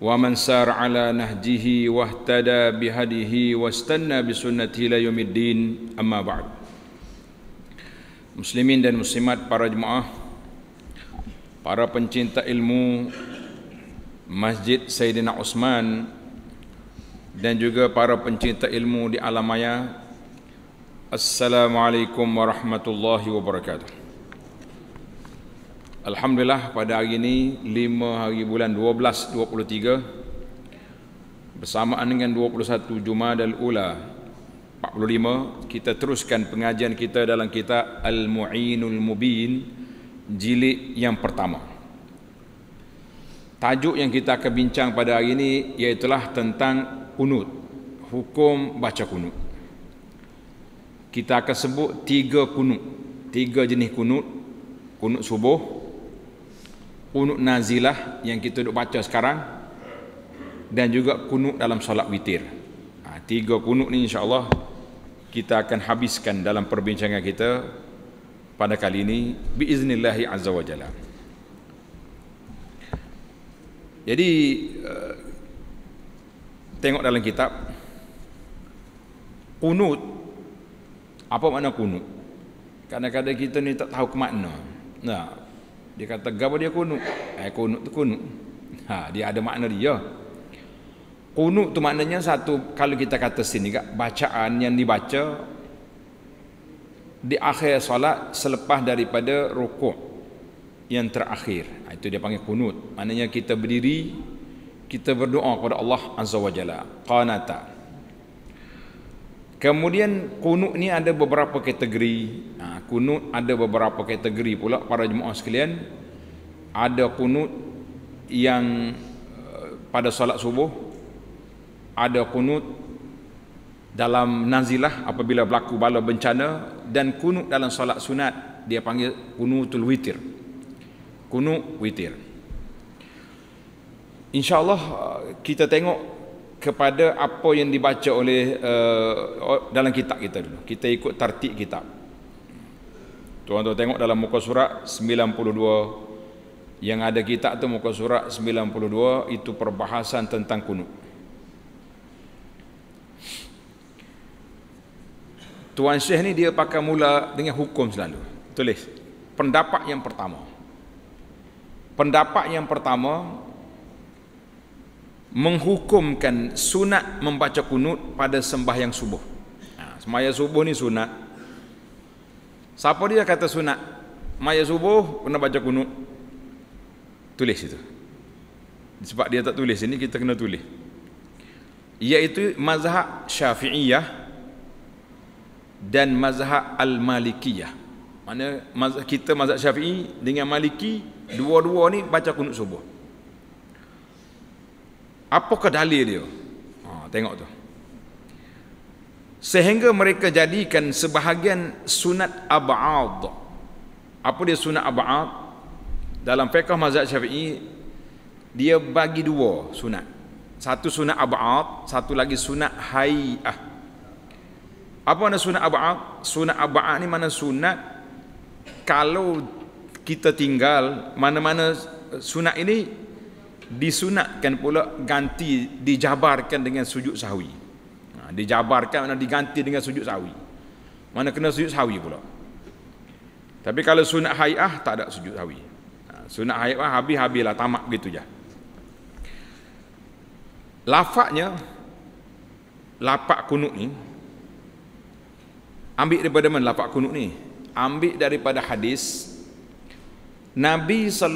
ومن سار على نهجه واهتدى بهديه واستنى بسنته الى يوم الدين اما بعد Muslimin dan muslimat para jemaah Para pencinta ilmu Masjid Sayyidina Osman Dan juga para pencinta ilmu di alam maya Assalamualaikum warahmatullahi wabarakatuh Alhamdulillah pada hari ini 5 hari bulan 12-23 Bersamaan dengan 21 Jumadal Ula 45 Kita teruskan pengajian kita dalam kita Al-Mu'inul Mubin Jilid yang pertama Tajuk yang kita akan bincang pada hari ini Iaitulah tentang kunut Hukum baca kunut Kita akan sebut tiga kunut Tiga jenis kunut Kunut subuh, kunut nazilah yang kita duk baca sekarang dan juga kunut dalam solat witir. Ha, tiga kunut ni insya-Allah kita akan habiskan dalam perbincangan kita pada kali ini biiznillahi azza wa Jadi uh, tengok dalam kitab kunut apa makna kunut? Kadang-kadang kita ni tak tahu ke makna. Nah, dia kata gapo dia kunut? Eh kunut tu kunut. Ha dia ada makna dia. Kunut tu maknanya satu kalau kita kata sini gak bacaan yang dibaca di akhir solat selepas daripada rukuk yang terakhir. Ha, itu dia panggil kunut. Maknanya kita berdiri kita berdoa kepada Allah Azza wa Jalla. Qanata. Kemudian kunut ni ada beberapa kategori. Ha, kunut ada beberapa kategori pula para jemaah sekalian. Ada kunut yang eh, pada solat subuh. Ada kunut dalam nazilah apabila berlaku bala bencana. Dan kunut dalam solat sunat. Dia panggil kunutul witir. Kunut witir. InsyaAllah eh, kita tengok kepada apa yang dibaca oleh uh, dalam kitab kita dulu. Kita ikut tertib kitab. Tuan-tuan tengok dalam muka surat 92 yang ada kitab tu muka surat 92 itu perbahasan tentang kunut. Tuan Syekh ni dia pakai mula dengan hukum selalu. Tulis pendapat yang pertama. Pendapat yang pertama menghukumkan sunat membaca kunut pada sembah yang subuh. Ha, semaya subuh ni sunat. Siapa dia kata sunat? Semaya subuh kena baca kunut. Tulis itu. Sebab dia tak tulis ini kita kena tulis. Iaitu mazhab Syafi'iyah dan mazhab Al-Malikiyah. Mana kita mazhab Syafi'i dengan Maliki dua-dua ni baca kunut subuh. Apakah dalil dia? Ha, tengok tu. Sehingga mereka jadikan sebahagian sunat ab'ad. Apa dia sunat ab'ad? Dalam fiqah mazhab syafi'i, dia bagi dua sunat. Satu sunat ab'ad, satu lagi sunat hai'ah. Apa makna sunat ab'ad? Sunat ab'ad ni mana sunat kalau kita tinggal mana-mana sunat ini disunatkan pula ganti dijabarkan dengan sujud sahwi ha, dijabarkan mana diganti dengan sujud sahwi mana kena sujud sahwi pula tapi kalau sunat hayah tak ada sujud sahwi ha, sunat hayah habis-habislah tamak gitu je lafaknya lapak kunut ni ambil daripada mana lapak kunut ni ambil daripada hadis Nabi saw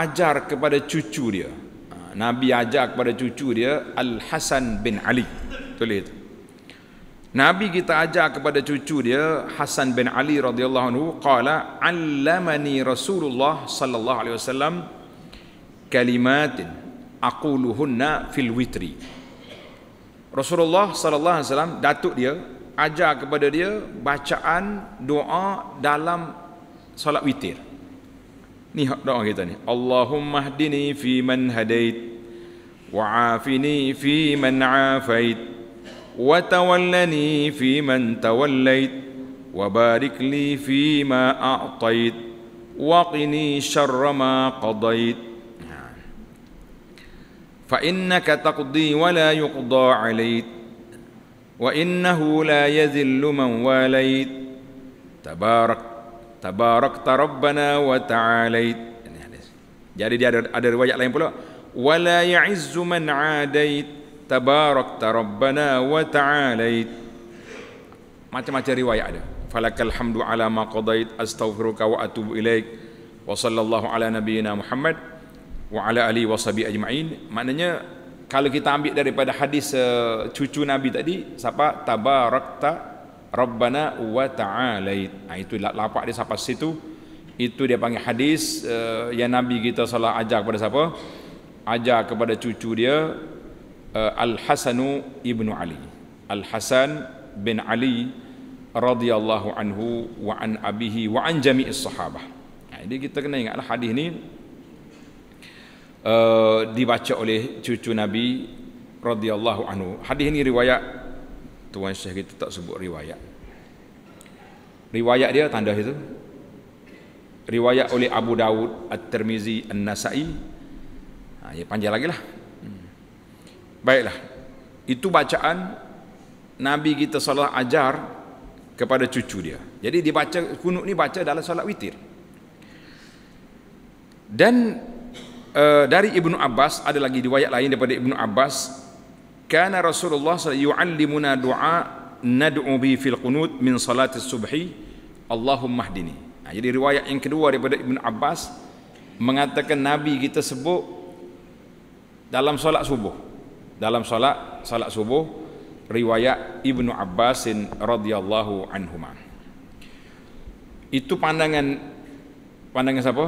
ajar kepada cucu dia. Ha, Nabi ajar kepada cucu dia Al Hasan bin Ali. Tulis itu. Nabi kita ajar kepada cucu dia Hasan bin Ali radhiyallahu anhu qala allamani Rasulullah sallallahu alaihi wasallam kalimatin aquluhunna fil witri. Rasulullah sallallahu alaihi wasallam datuk dia ajar kepada dia bacaan doa dalam solat witir. ni doa kita ni Allahumma hdini fi man hadait وعافني في من عافيت وتولني في من توليت وبارك لي فيما أعطيت وقني شر ما قضيت فإنك تقضي ولا يقضى عليك وإنه لا يذل من واليت تبارك tabarakta rabbana wa ta'alait jadi dia ada ada riwayat lain pula wala ya'izzu man 'adait tabarakta rabbana wa ta'alait macam-macam riwayat ada falakal hamdu ala ma qadait astaghfiruka wa atubu ilaik wa sallallahu ala nabiyyina muhammad wa ala ali wa sabi ajma'in maknanya kalau kita ambil daripada hadis uh, cucu nabi tadi siapa tabarakta Rabbana wa ta'alait. Nah, ha, itu lapak dia sampai situ. Itu dia panggil hadis uh, yang Nabi kita salah ajar kepada siapa? Ajar kepada cucu dia uh, Al-Hasanu ibnu Ali. Al-Hasan bin Ali radhiyallahu anhu wa an abihi wa an jami'is sahabah. Nah, ha, jadi kita kena ingatlah hadis ni uh, dibaca oleh cucu Nabi radhiyallahu anhu. Hadis ini riwayat Tuan Syekh kita tak sebut riwayat. Riwayat dia tanda itu. Riwayat oleh Abu Dawud At-Tirmizi An-Nasa'i. Ha, ya panjang lagi lah. Hmm. Baiklah. Itu bacaan Nabi kita salat ajar kepada cucu dia. Jadi dibaca baca kunut ni baca dalam salat witir. Dan uh, dari Ibnu Abbas ada lagi riwayat lain daripada Ibnu Abbas kana Rasulullah sallallahu alaihi wasallam yuallimuna du'a nad'u bi fil qunut min salati subhi Allahumma hdini nah, ha, jadi riwayat yang kedua daripada Ibn Abbas mengatakan Nabi kita sebut dalam solat subuh dalam solat solat subuh riwayat Ibn Abbas radhiyallahu anhuma itu pandangan pandangan siapa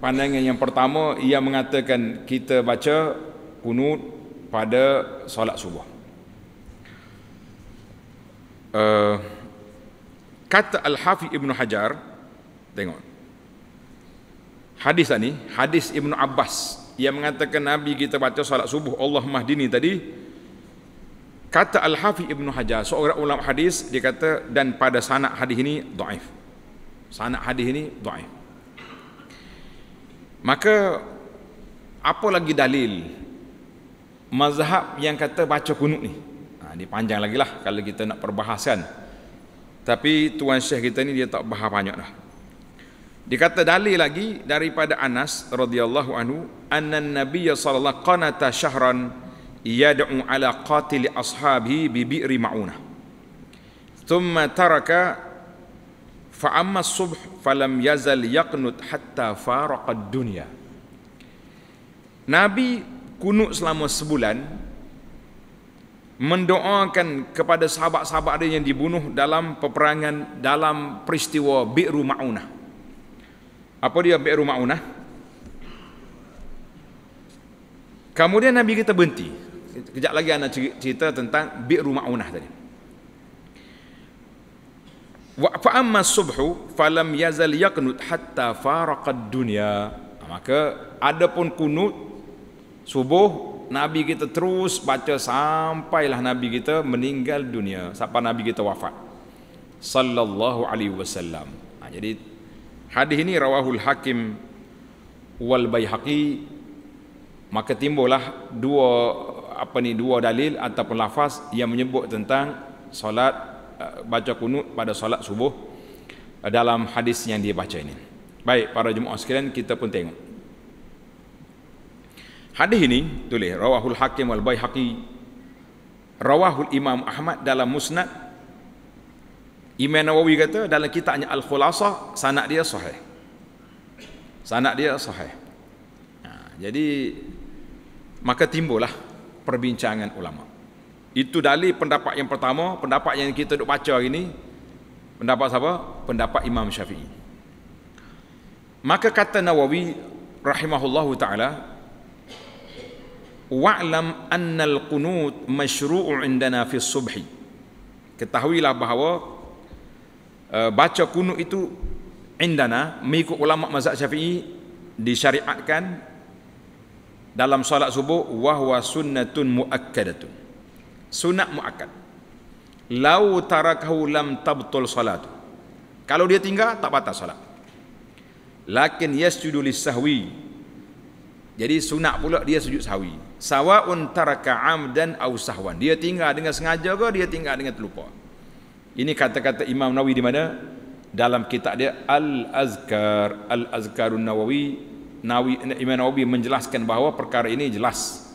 pandangan yang pertama ia mengatakan kita baca qunut pada solat subuh Eh, kata Al-Hafi Ibn Hajar, tengok. Hadis ni, hadis Ibn Abbas yang mengatakan Nabi kita baca salat subuh Allah Mahdini tadi. Kata Al-Hafi Ibn Hajar, seorang ulama hadis, dia kata, dan pada sanak hadis ini, do'if. Sanak hadis ini, do'if. Maka, apa lagi dalil mazhab yang kata baca kunut ni? ini panjang lagi lah kalau kita nak perbahasan. Tapi Tuan Syekh kita ni dia tak bahas banyak lah. Dikata dalil lagi daripada Anas radhiyallahu anhu anna nabiyya sallallahu qanata syahran yad'u ala qatil ashabihi bi bi'ri ma'una. Thumma taraka fa amma subh falam yazal yaqnut hatta faraqad dunya. Nabi kunut selama sebulan mendoakan kepada sahabat-sahabat dia yang dibunuh dalam peperangan dalam peristiwa Bi'ru Ma'unah. Apa dia Bi'ru Ma'unah? Kemudian Nabi kita berhenti. Kejap lagi anak cerita tentang Bi'ru Ma'unah tadi. Wa fa amma subhu lam yazal yaqnut hatta faraqad dunya. Maka adapun kunut subuh Nabi kita terus baca sampailah Nabi kita meninggal dunia sampai Nabi kita wafat sallallahu alaihi wasallam ha, jadi hadis ini rawahul hakim wal baihaqi maka timbullah dua apa ni dua dalil ataupun lafaz yang menyebut tentang solat eh, baca kunut pada solat subuh eh, dalam hadis yang dia baca ini baik para jemaah sekalian kita pun tengok Hadis ini tulis Rawahul Hakim wal Baihaqi Rawahul Imam Ahmad dalam Musnad Imam Nawawi kata dalam kitabnya Al Khulasa, sanad dia sahih. Sanad dia sahih. Ha, jadi maka timbullah perbincangan ulama. Itu dalil pendapat yang pertama, pendapat yang kita duk baca hari ini pendapat siapa? Pendapat Imam Syafi'i. Maka kata Nawawi rahimahullahu taala wa'lam annal qunut mashru'u indana fi subhi ketahuilah bahawa uh, baca kunut itu indana mengikut ulama mazhab syafi'i disyariatkan dalam solat subuh wahwa sunnatun muakkadatun sunat muakkad lau tarakahu lam tabtul salat kalau dia tinggal tak batal salat. lakin yasjudu lis sahwi jadi sunat pula dia sujud sawi. Sawa'un taraka amdan aw sahwan. Dia tinggal dengan sengaja ke dia tinggal dengan terlupa. Ini kata-kata Imam Nawawi di mana? Dalam kitab dia Al-Azkar, Al-Azkarun Nawawi. Nawawi Imam Nawawi menjelaskan bahawa perkara ini jelas.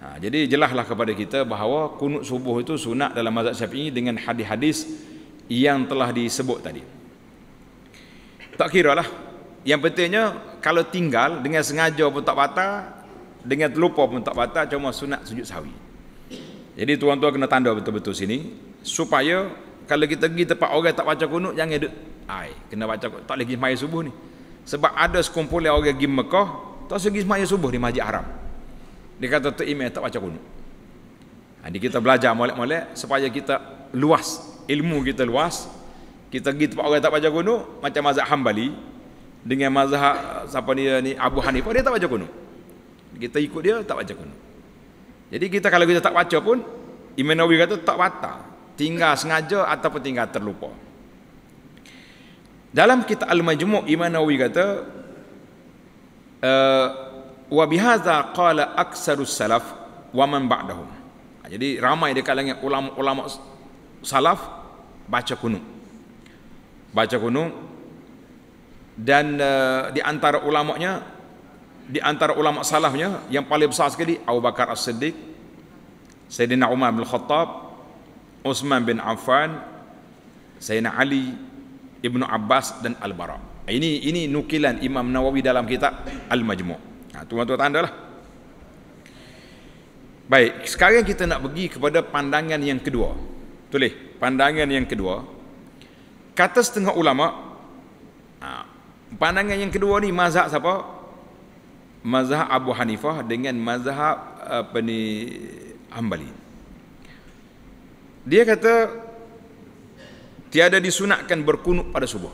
Ha, jadi jelaslah kepada kita bahawa kunut subuh itu sunat dalam mazhab Syafi'i dengan hadis-hadis yang telah disebut tadi. Tak kira lah yang pentingnya kalau tinggal dengan sengaja pun tak batal, dengan terlupa pun tak batal cuma sunat sujud sawi. Jadi tuan-tuan kena tanda betul-betul sini supaya kalau kita pergi tempat orang tak baca kunut jangan duk ai kena baca tak lagi sembahyang subuh ni. Sebab ada sekumpulan orang pergi Mekah tak sempat sembahyang subuh di Masjid Haram. Dia kata tu imam tak baca kunut. Jadi ha, kita belajar molek-molek supaya kita luas ilmu kita luas. Kita pergi tempat orang tak baca kunut macam mazhab Hambali dengan mazhab siapa dia ni Abu Hanifah dia tak baca kunut kita ikut dia tak baca kunut jadi kita kalau kita tak baca pun Imam Nawawi kata tak wata. tinggal sengaja ataupun tinggal terlupa dalam kita Al-Majmu' Imam Nawawi kata eh, wa bihadza qala aksaru salaf wa man ba'dahum ha, jadi ramai di kalangan ulama-ulama salaf baca kunut baca kunut dan uh, di antara ulama'nya di antara ulama' salafnya yang paling besar sekali Abu Bakar As-Siddiq Sayyidina Umar bin Khattab Uthman bin Affan Sayyidina Ali Ibn Abbas dan Al-Bara ah, ini ini nukilan Imam Nawawi dalam kitab Al-Majmu' ha, tuan-tuan tanda lah baik sekarang kita nak pergi kepada pandangan yang kedua tulis pandangan yang kedua kata setengah ulama' ah, pandangan yang kedua ni mazhab siapa? Mazhab Abu Hanifah dengan mazhab uh, apa ni Hambali. Dia kata tiada disunatkan berkunut pada subuh.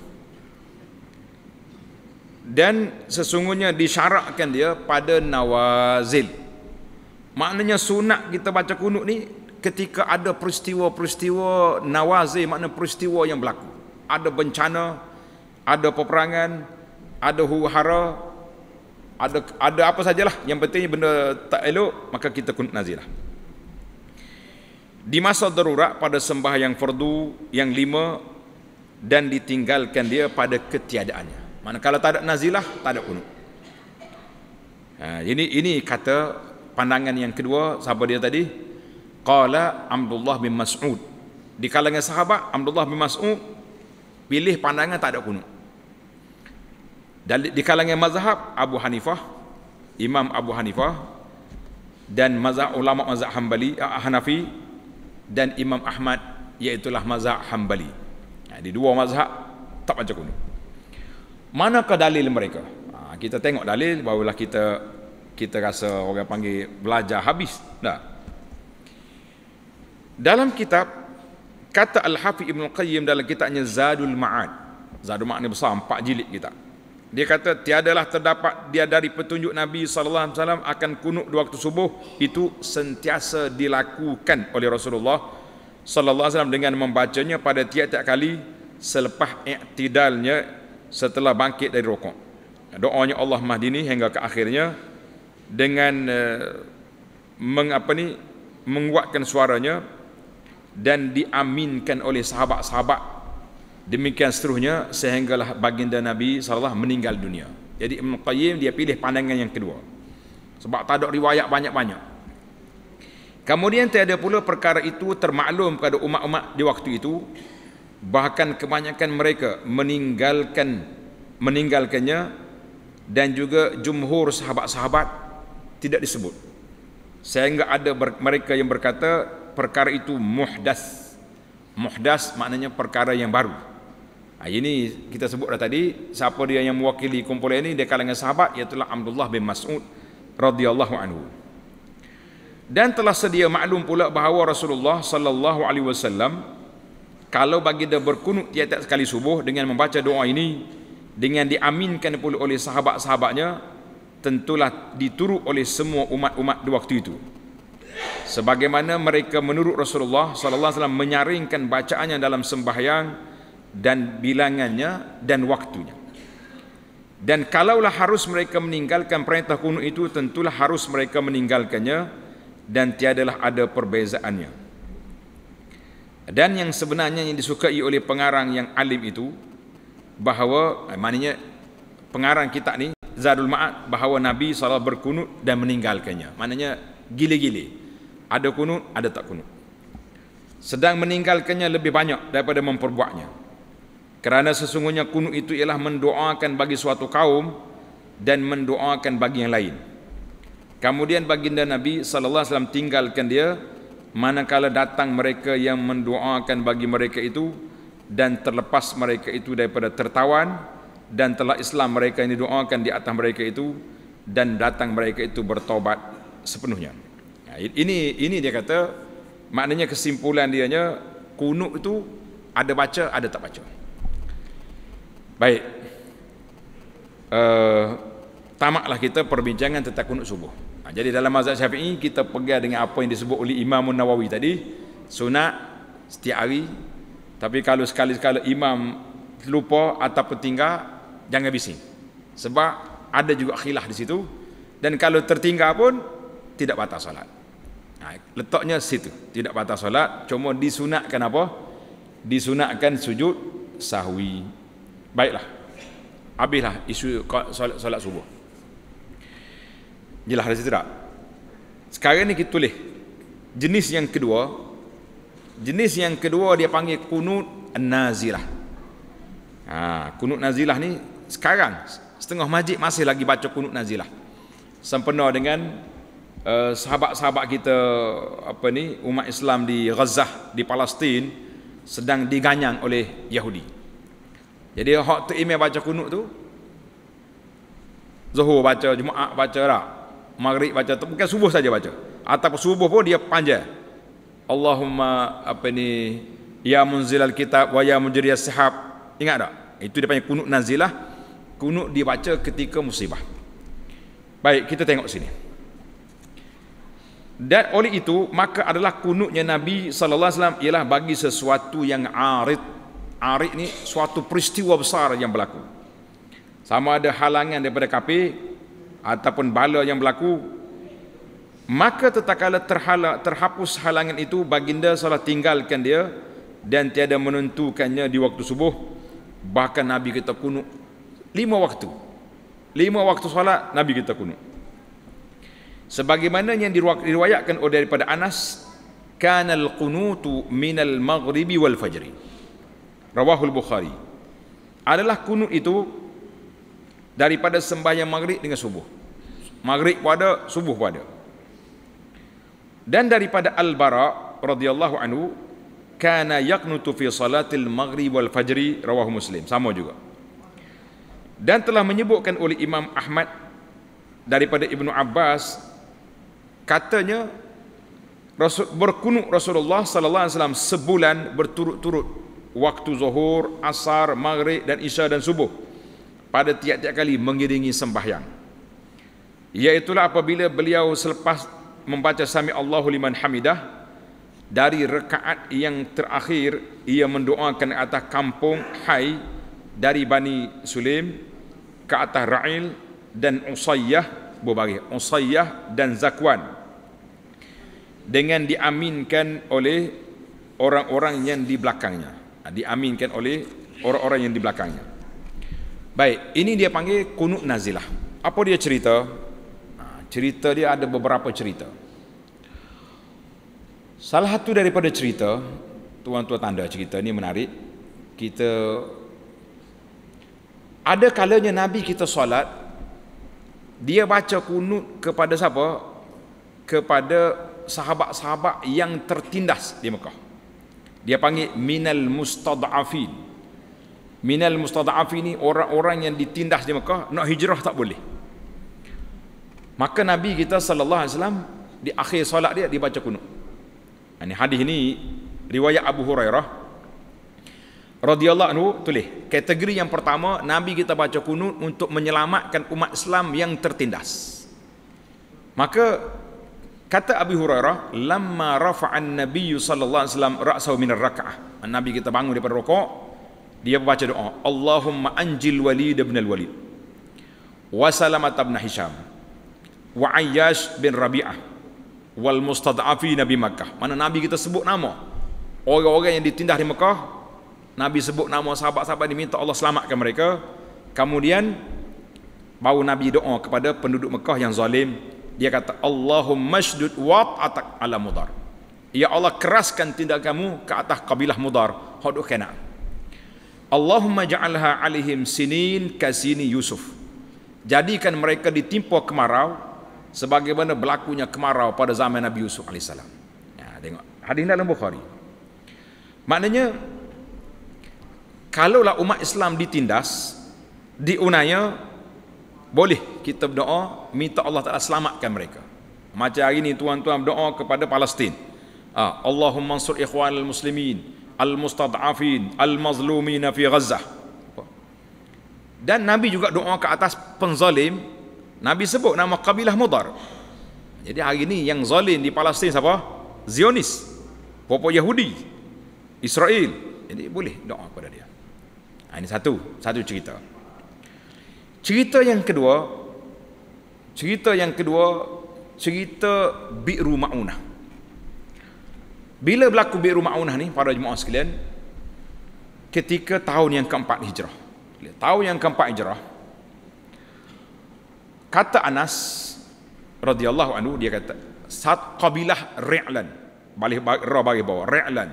Dan sesungguhnya disyarakkan dia pada nawazil. Maknanya sunat kita baca kunut ni ketika ada peristiwa-peristiwa nawazil, makna peristiwa yang berlaku. Ada bencana, ada peperangan, ada huru-hara, ada ada apa sajalah yang pentingnya benda tak elok maka kita kunut nazilah. Di masa darurat pada sembah yang fardu yang lima dan ditinggalkan dia pada ketiadaannya. Mana kalau tak ada nazilah, tak ada kunut. Ha, ini ini kata pandangan yang kedua siapa dia tadi? Qala Abdullah bin Mas'ud. Di kalangan sahabat Abdullah bin Mas'ud pilih pandangan tak ada kunut. Dari di kalangan mazhab Abu Hanifah, Imam Abu Hanifah dan mazhab ulama mazhab Hambali, uh, eh, Hanafi dan Imam Ahmad iaitu mazhab Hambali. Ha, di dua mazhab tak macam kuno. Manakah dalil mereka? Ha, kita tengok dalil barulah kita kita rasa orang panggil belajar habis dah. Dalam kitab kata Al-Hafiz Ibn Al Qayyim dalam kitabnya Zadul Ma'ad. Zadul Ma'ad ni besar empat jilid kitab. Dia kata tiadalah terdapat dia dari petunjuk Nabi sallallahu alaihi wasallam akan kunut di waktu subuh itu sentiasa dilakukan oleh Rasulullah sallallahu alaihi wasallam dengan membacanya pada tiap-tiap kali selepas iktidalnya setelah bangkit dari rokok. Doanya Allah Mahdini hingga ke akhirnya dengan eh, mengapa ni menguatkan suaranya dan diaminkan oleh sahabat-sahabat Demikian seterusnya sehinggalah baginda Nabi SAW meninggal dunia. Jadi Ibn Qayyim dia pilih pandangan yang kedua. Sebab tak ada riwayat banyak-banyak. Kemudian tiada pula perkara itu termaklum kepada umat-umat di waktu itu. Bahkan kebanyakan mereka meninggalkan meninggalkannya dan juga jumhur sahabat-sahabat tidak disebut. Sehingga ada ber- mereka yang berkata perkara itu muhdas. Muhdas maknanya perkara yang baru. Ha, ini kita sebut dah tadi siapa dia yang mewakili kumpulan ini dia kalangan sahabat iaitu Abdullah bin Mas'ud radhiyallahu anhu. Dan telah sedia maklum pula bahawa Rasulullah sallallahu alaihi wasallam kalau bagi dia berkunut tiap-tiap sekali subuh dengan membaca doa ini dengan diaminkan pula oleh sahabat-sahabatnya tentulah diturut oleh semua umat-umat di waktu itu. Sebagaimana mereka menurut Rasulullah sallallahu alaihi wasallam menyaringkan bacaannya dalam sembahyang dan bilangannya dan waktunya. Dan kalaulah harus mereka meninggalkan perintah kuno itu, tentulah harus mereka meninggalkannya dan tiadalah ada perbezaannya. Dan yang sebenarnya yang disukai oleh pengarang yang alim itu, bahawa, eh, maknanya pengarang kita ni Zadul Ma'at, bahawa Nabi salah berkunut dan meninggalkannya. Maknanya gile-gile. Ada kunut, ada tak kunut. Sedang meninggalkannya lebih banyak daripada memperbuatnya. Kerana sesungguhnya kunu itu ialah mendoakan bagi suatu kaum dan mendoakan bagi yang lain. Kemudian baginda Nabi sallallahu alaihi wasallam tinggalkan dia manakala datang mereka yang mendoakan bagi mereka itu dan terlepas mereka itu daripada tertawan dan telah Islam mereka yang didoakan di atas mereka itu dan datang mereka itu bertobat sepenuhnya. Ya, ini ini dia kata maknanya kesimpulan dianya kunu itu ada baca ada tak baca. Baik. Uh, tamaklah kita perbincangan tentang kunut subuh. Ha, jadi dalam mazhab Syafi'i kita pegang dengan apa yang disebut oleh Imam Nawawi tadi, sunat setiap hari. Tapi kalau sekali-sekala imam lupa atau tinggal, jangan bising. Sebab ada juga khilaf di situ dan kalau tertinggal pun tidak batal solat. Ha, letaknya situ, tidak batal solat, cuma disunatkan apa? Disunatkan sujud sahwi baiklah habislah isu solat, solat subuh jelah rasa tak sekarang ni kita tulis jenis yang kedua jenis yang kedua dia panggil kunut nazilah ha, kunut nazilah ni sekarang setengah masjid masih lagi baca kunut nazilah sempena dengan uh, sahabat-sahabat kita apa ni umat Islam di Gaza di Palestin sedang diganyang oleh Yahudi jadi hak tu imam baca kunut tu. Zuhur baca, Jumaat baca lah. Maghrib baca, tu, bukan subuh saja baca. Atau subuh pun dia panjang. Allahumma apa ni ya munzilal kitab wa ya mujriyas sahab. Ingat tak? Itu dia panggil kunut nazilah. Kunut dibaca ketika musibah. Baik, kita tengok sini. Dan oleh itu, maka adalah kunutnya Nabi Sallallahu Alaihi Wasallam ialah bagi sesuatu yang arid. Arik ni suatu peristiwa besar yang berlaku. Sama ada halangan daripada kapi ataupun bala yang berlaku, maka tetakala terhala, terhapus halangan itu, baginda salah tinggalkan dia dan tiada menentukannya di waktu subuh. Bahkan Nabi kita kunuk lima waktu. Lima waktu salat, Nabi kita kunuk. Sebagaimana yang diriwayatkan oleh daripada Anas, kanal qunutu minal maghribi wal fajri. Rawahul Bukhari adalah kunut itu daripada sembahyang maghrib dengan subuh maghrib pada subuh pada dan daripada Al-Bara radhiyallahu anhu kana yaqnutu fi salatil maghrib wal fajri rawahu muslim sama juga dan telah menyebutkan oleh Imam Ahmad daripada Ibnu Abbas katanya Rasul, berkunut Rasulullah sallallahu alaihi wasallam sebulan berturut-turut waktu zuhur, asar, maghrib dan isya dan subuh pada tiap-tiap kali mengiringi sembahyang. Iaitulah apabila beliau selepas membaca sami Allahu liman hamidah dari rekaat yang terakhir ia mendoakan atas kampung Hai dari Bani Sulaim ke atas Ra'il dan Usayyah berbagi Usayyah dan Zakwan dengan diaminkan oleh orang-orang yang di belakangnya. Ha, diaminkan oleh orang-orang yang di belakangnya. Baik, ini dia panggil kunut nazilah. Apa dia cerita? Ha, cerita dia ada beberapa cerita. Salah satu daripada cerita, tuan-tuan tanda cerita ini menarik. Kita ada kalanya Nabi kita solat, dia baca kunut kepada siapa? Kepada sahabat-sahabat yang tertindas di Mekah dia panggil minal mustad'afin minal mustad'afin ni orang-orang yang ditindas di Mekah nak hijrah tak boleh maka Nabi kita sallallahu alaihi wasallam di akhir solat dia dibaca baca kunut ini hadis ni riwayat Abu Hurairah radhiyallahu anhu tulis kategori yang pertama Nabi kita baca kunut untuk menyelamatkan umat Islam yang tertindas maka Kata Abu Hurairah, "Lamma rafa'an nabiyyu sallallahu alaihi wasallam ra'sahu minar raka'ah." Nabi kita bangun daripada rokok, dia baca doa, "Allahumma anjil Walid bin Al-Walid wa Salamah bin Hisham wa Ayyash bin Rabi'ah wal mustad'afin bi Makkah." Mana Nabi kita sebut nama orang-orang yang ditindas di Makkah, Nabi sebut nama sahabat-sahabat diminta Allah selamatkan mereka. Kemudian baru Nabi doa kepada penduduk Mekah yang zalim dia kata Allahumma shdud wat atak ala mudar ya Allah keraskan tindak kamu ke atas kabilah mudar hadu kena Allahumma ja'alha alihim sinin kasini Yusuf jadikan mereka ditimpa kemarau sebagaimana berlakunya kemarau pada zaman Nabi Yusuf Alaihissalam. ya, tengok hadis dalam Bukhari maknanya kalaulah umat Islam ditindas diunaya boleh kita berdoa minta Allah Taala selamatkan mereka. Macam hari ini tuan-tuan berdoa kepada Palestin. Ah, Allahumma ansur ikhwan al-muslimin al-mustad'afin al-mazlumin fi Gaza. Dan Nabi juga doa ke atas penzalim. Nabi sebut nama kabilah Mudar. Jadi hari ini yang zalim di Palestin siapa? Zionis. Popo Yahudi. Israel. Jadi boleh doa kepada dia. Ah, ini satu, satu cerita. Cerita yang kedua, Cerita yang kedua, cerita Bi'ru Ma'unah. Bila berlaku Bi'ru Ma'unah ni para jemaah sekalian? Ketika tahun yang keempat hijrah. Tahun yang keempat hijrah, kata Anas radhiyallahu anhu dia kata saat kabilah re'lan balik ra bagi bawah re'lan,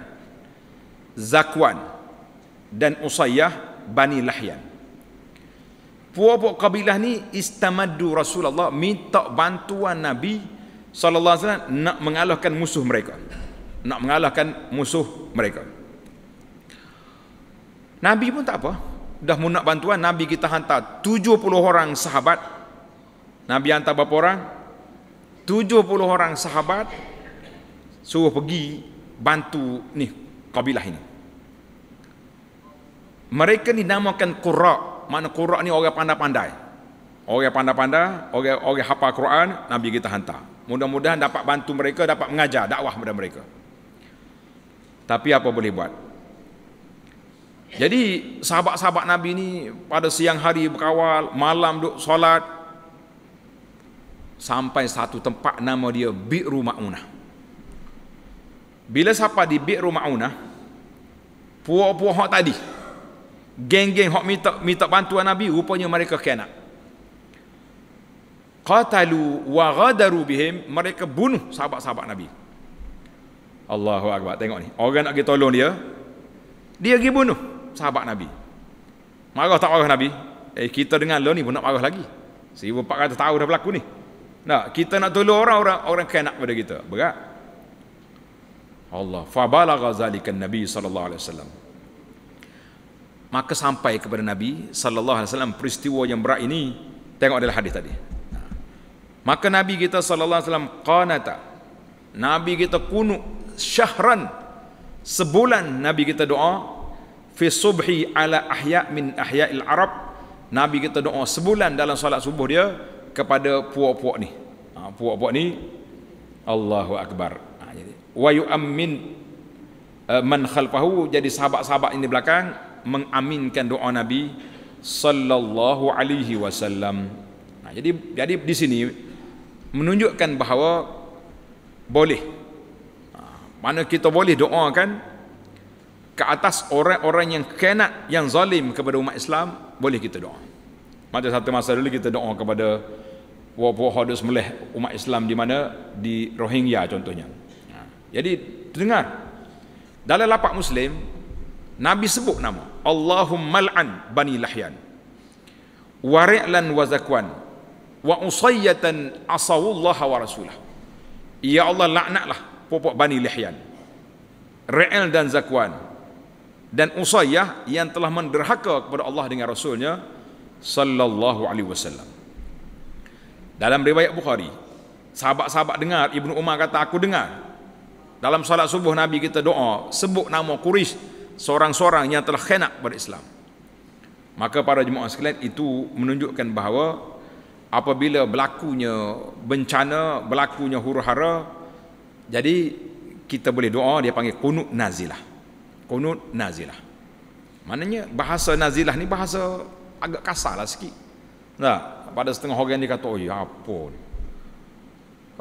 zakwan dan usayyah bani lahyan puak-puak kabilah ni istamaddu Rasulullah minta bantuan Nabi sallallahu alaihi wasallam nak mengalahkan musuh mereka. Nak mengalahkan musuh mereka. Nabi pun tak apa, dah mun nak bantuan Nabi kita hantar 70 orang sahabat. Nabi hantar berapa orang? 70 orang sahabat suruh pergi bantu ni kabilah ini. Mereka dinamakan Qurra' mana Quran ni orang pandai-pandai. Orang pandai-pandai, orang orang hafal Quran, Nabi kita hantar. Mudah-mudahan dapat bantu mereka, dapat mengajar dakwah kepada mereka. Tapi apa boleh buat? Jadi sahabat-sahabat Nabi ni pada siang hari berkawal, malam duk solat sampai satu tempat nama dia Bi'ru Ma'unah. Bila sampai di Bi'ru Ma'unah, puak-puak tadi, geng-geng hok minta minta bantuan Nabi rupanya mereka khianat. Qatalu wa ghadaru bihim mereka bunuh sahabat-sahabat Nabi. Allahu akbar tengok ni. Orang nak pergi tolong dia dia pergi bunuh sahabat Nabi. Marah tak marah Nabi? Eh kita dengan lo ni pun nak marah lagi. 1400 tahun dah berlaku ni. Nah, kita nak tolong orang-orang orang kena pada kita. Berat. Allah fa balagha zalika nabi sallallahu alaihi wasallam maka sampai kepada Nabi sallallahu alaihi wasallam peristiwa yang berat ini tengok adalah hadis tadi maka Nabi kita sallallahu alaihi wasallam qanata Nabi kita kunu syahran sebulan Nabi kita doa fi subhi ala ahya min ahya'il arab Nabi kita doa sebulan dalam solat subuh dia kepada puak-puak ni ha, puak-puak ni Allahu akbar ha, jadi wa yu'ammin eh, man khalfahu jadi sahabat-sahabat ini belakang mengaminkan doa Nabi sallallahu alaihi wasallam. jadi jadi di sini menunjukkan bahawa boleh. mana kita boleh doakan ke atas orang-orang yang kena yang zalim kepada umat Islam, boleh kita doa. Mata satu masa dulu kita doa kepada wabuh hadus meleh umat Islam di mana di Rohingya contohnya. Jadi dengar dalam lapak Muslim Nabi sebut nama. Allahumma al'an bani lahyan wa ri'lan wa zakwan wa usayyatan asawullah wa rasulah ya Allah laknatlah popok bani lahyan ri'l dan zakwan dan usayyah yang telah menderhaka kepada Allah dengan rasulnya sallallahu alaihi wasallam dalam riwayat bukhari sahabat-sahabat dengar ibnu umar kata aku dengar dalam solat subuh nabi kita doa sebut nama quraisy seorang-seorang yang telah khianat pada Islam. Maka para jemaah sekalian itu menunjukkan bahawa apabila berlakunya bencana, berlakunya huru-hara, jadi kita boleh doa dia panggil kunut nazilah. Kunut nazilah. Maknanya bahasa nazilah ni bahasa agak kasar lah sikit. Nah, pada setengah orang dia kata, oh ya apa ni?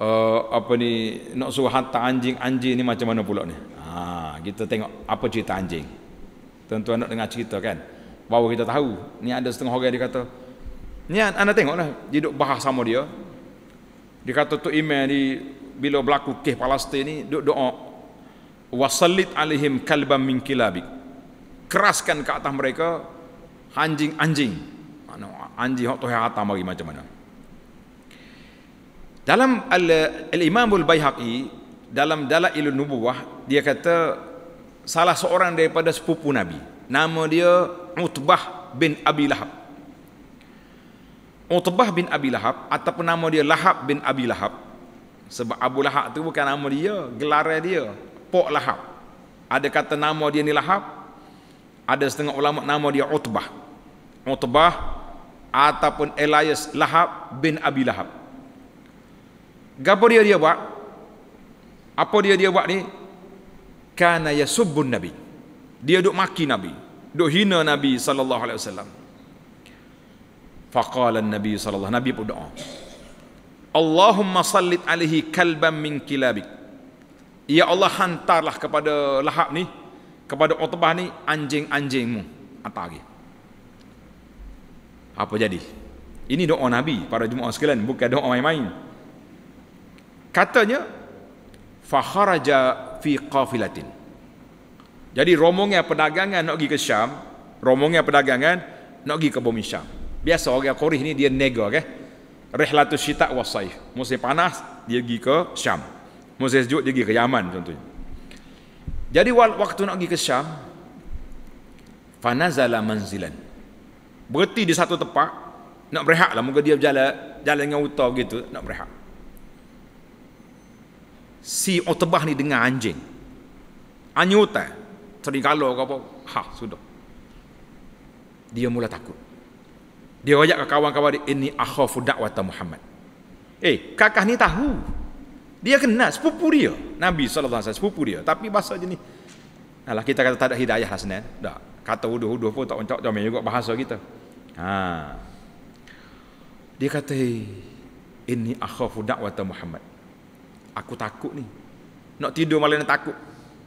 Uh, apa ni, nak suruh hantar anjing, anjing ni macam mana pula ni? Ha, kita tengok apa cerita anjing. Tuan-tuan nak dengar cerita kan? Bahawa kita tahu, ni ada setengah orang dia kata, ni anda tengoklah, dia duduk bahas sama dia. Dia kata tu iman di bila berlaku kes Palestin ni, duduk doa, wasallit alihim kalban min kilabik. Keraskan ke atas mereka, anjing-anjing. Anjing yang tuhi atas bagi macam mana. Dalam al-imamul al bayhaqi, dalam dalailun nubuwah dia kata salah seorang daripada sepupu nabi nama dia Utbah bin Abi Lahab Utbah bin Abi Lahab ataupun nama dia Lahab bin Abi Lahab sebab Abu Lahab tu bukan nama dia gelaran dia Pok Lahab ada kata nama dia ni Lahab ada setengah ulama nama dia Utbah Utbah ataupun Elias Lahab bin Abi Lahab Gapo dia dia buat? Apa dia dia buat ni? Kana yasubbun nabi. Dia duk maki nabi, duk hina nabi sallallahu alaihi wasallam. Faqala nabi sallallahu nabi pun doa. Allahumma sallit alaihi kalban min kilabik. Ya Allah hantarlah kepada Lahab ni, kepada Utbah ni anjing-anjingmu. Apa lagi? Apa jadi? Ini doa Nabi para jemaah sekalian, bukan doa main-main. Katanya Faharaja fi qafilatin jadi rombongan perdagangan nak pergi ke Syam rombongan perdagangan nak pergi ke bumi Syam biasa orang Quraisy ni dia nego kan rihlatu syita wa saif musim panas dia pergi ke Syam musim sejuk dia pergi ke Yaman contohnya jadi waktu nak pergi ke Syam fanazala manzilan berhenti di satu tempat nak berehat lah muka dia berjalan jalan dengan utah gitu nak berehat si Utbah ni dengar anjing. Anyuta, sering kalau ke apa? Ha, sudah. Dia mula takut. Dia rajak ke kawan-kawan dia, ini akhafu da'wat Muhammad. Eh, kakak ni tahu. Dia kena sepupu dia. Nabi SAW, sepupu dia. Tapi bahasa je ni. Alah, kita kata tak ada hidayah lah senang. Tak. Kata huduh-huduh pun tak mencok jamin juga bahasa kita. Ha. Dia kata, ini akhafu da'wat Muhammad aku takut ni nak tidur malam ni takut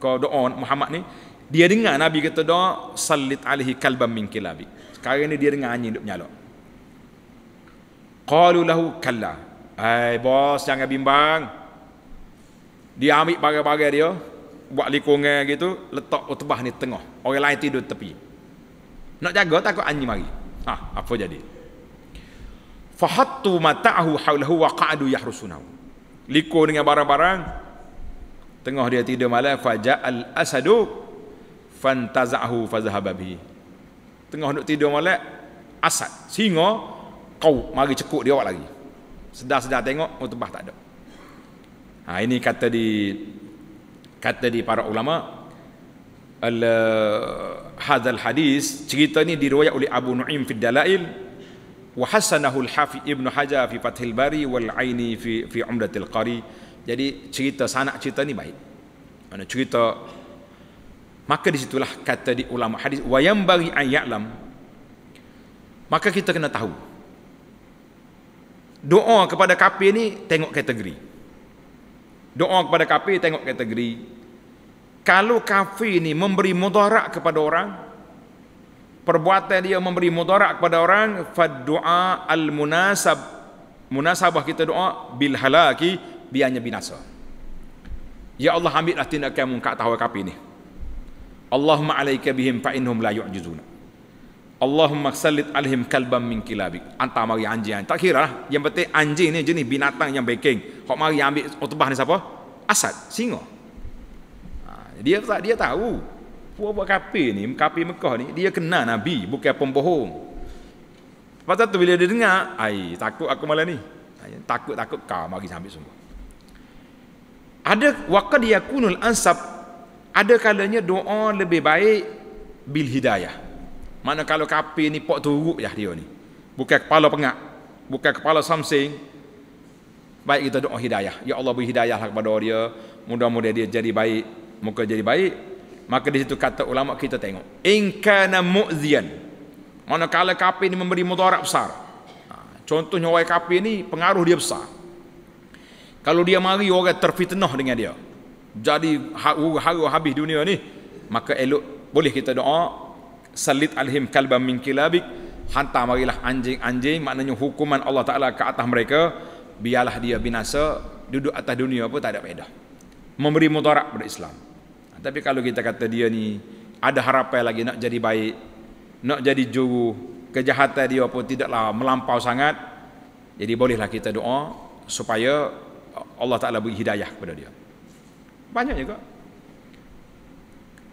kau doa Muhammad ni dia dengar Nabi kata doa salit alihi kalban min kilabi sekarang ni dia dengar anjing duduk menyalak qalu lahu kalla hai bos jangan bimbang dia ambil bagai-bagai dia buat likungan gitu letak utbah ni tengah orang lain tidur tepi nak jaga takut anjing mari Ah apa jadi fahattu mata'ahu hawlahu wa qa'adu yahrusunahu liku dengan barang-barang tengah dia tidur malam al asadu fantaza'ahu fazahababi tengah duduk tidur malam asad singa kau mari cekuk dia awak lagi sedar-sedar tengok mutubah oh, tak ada ha, ini kata di kata di para ulama al eh, hadal hadis cerita ni diriwayat oleh Abu Nuaim fi Dalail wahasanahu al-hafi ibnu hajar fi fathil bari wal aini fi fi umdatil qari jadi cerita sanak cerita ni baik mana cerita maka disitulah kata di ulama hadis wayam bagi ayatlam maka kita kena tahu doa kepada kafir ni tengok kategori doa kepada kafir tengok kategori kalau kafir ni memberi mudarat kepada orang perbuatan dia memberi mudarat kepada orang faddu'a al munasab munasabah kita doa bil halaki biarnya binasa ya Allah ambillah tindakan mu kat tahwa kapi ni Allahumma alaika bihim fa innahum la yu'jizuna Allahumma salit alhim kalban min kilabik anta mari anjing tak kira lah yang penting anjing ni jenis binatang yang baking hok mari ambil utbah ni siapa asad singa ha, dia tak dia tahu Buat-buat kapi ni, kapi Mekah ni, dia kenal Nabi, bukan pembohong. Lepas tu bila dia dengar, ai takut aku malam ni. Takut-takut ha, kau mari sambil semua. Ada waqad yakunul ansab ada kalanya doa lebih baik bil hidayah. Mana kalau kapi ni pok turuk ya lah dia ni. Bukan kepala pengak, bukan kepala something. Baik kita doa hidayah. Ya Allah beri hidayahlah kepada dia. Mudah-mudahan dia jadi baik, muka jadi baik, Maka di situ kata ulama kita tengok, in kana mana Manakala kafir ini memberi mudarat besar. Ha, contohnya orang kafir ini pengaruh dia besar. Kalau dia mari orang terfitnah dengan dia. Jadi ha, haru habis dunia ni, maka elok boleh kita doa salit alhim kalba min kilabik hantar marilah anjing-anjing maknanya hukuman Allah Ta'ala ke atas mereka biarlah dia binasa duduk atas dunia pun tak ada faedah memberi mutarak pada Islam tapi kalau kita kata dia ni ada harapan lagi nak jadi baik, nak jadi juru, kejahatan dia pun tidaklah melampau sangat. Jadi bolehlah kita doa supaya Allah Taala beri hidayah kepada dia. Banyak juga.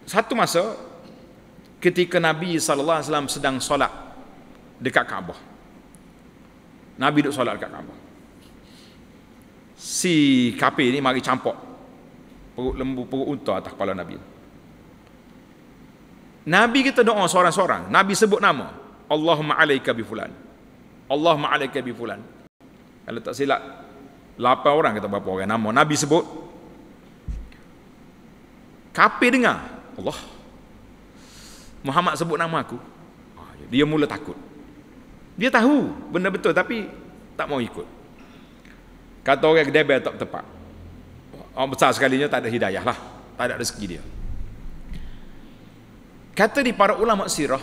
Satu masa ketika Nabi sallallahu alaihi wasallam sedang solat dekat Kaabah. Nabi duduk solat dekat Kaabah. Si kafir ni mari campur perut lembu, perut unta atas kepala Nabi. Nabi kita doa seorang-seorang. Nabi sebut nama. Allahumma alaika bi fulan. Allahumma alaika bi fulan. Kalau tak silap, lapan orang kata berapa orang nama. Nabi sebut. Kapi dengar. Allah. Muhammad sebut nama aku. Ah, ya, dia mula takut. Dia tahu benda betul tapi tak mau ikut. Kata orang kedai tak tepat orang besar sekalinya tak ada hidayah lah tak ada rezeki dia kata di para ulama sirah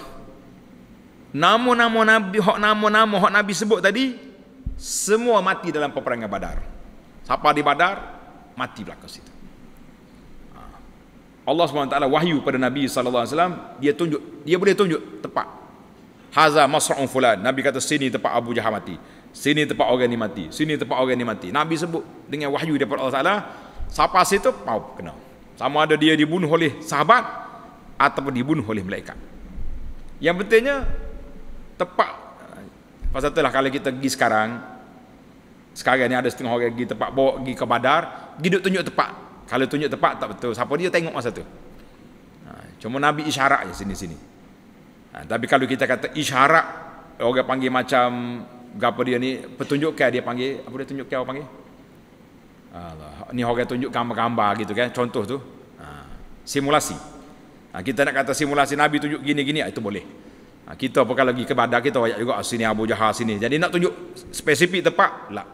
nama-nama nabi hak nama-nama hak nabi sebut tadi semua mati dalam peperangan badar siapa di badar mati belakang situ ha. Allah SWT wahyu pada Nabi SAW dia tunjuk dia boleh tunjuk tepat Haza Mas'un Fulan Nabi kata sini tempat Abu Jahal mati sini tempat orang ni mati sini tempat orang ni mati Nabi sebut dengan wahyu daripada Allah SWT Siapa situ pau kena. Sama ada dia dibunuh oleh sahabat ataupun dibunuh oleh malaikat. Yang pentingnya tepat pasal itulah kalau kita pergi sekarang sekarang ni ada setengah orang pergi tempat bawa pergi ke badar, pergi duk tunjuk tepat. Kalau tunjuk tepat tak betul. Siapa dia tengok masa tu? Ha, cuma Nabi isyarat je sini-sini. Ha, tapi kalau kita kata isyarat orang panggil macam apa dia ni petunjukkan dia panggil apa dia tunjukkan orang panggil? Allah. Ini orang tunjuk gambar-gambar gitu kan, contoh tu. Ha. Simulasi. Ha, kita nak kata simulasi Nabi tunjuk gini-gini, ah, itu boleh. Ha, kita apakah lagi pergi ke badar, kita banyak juga, ah, sini Abu Jahal sini. Jadi nak tunjuk spesifik tepat lah.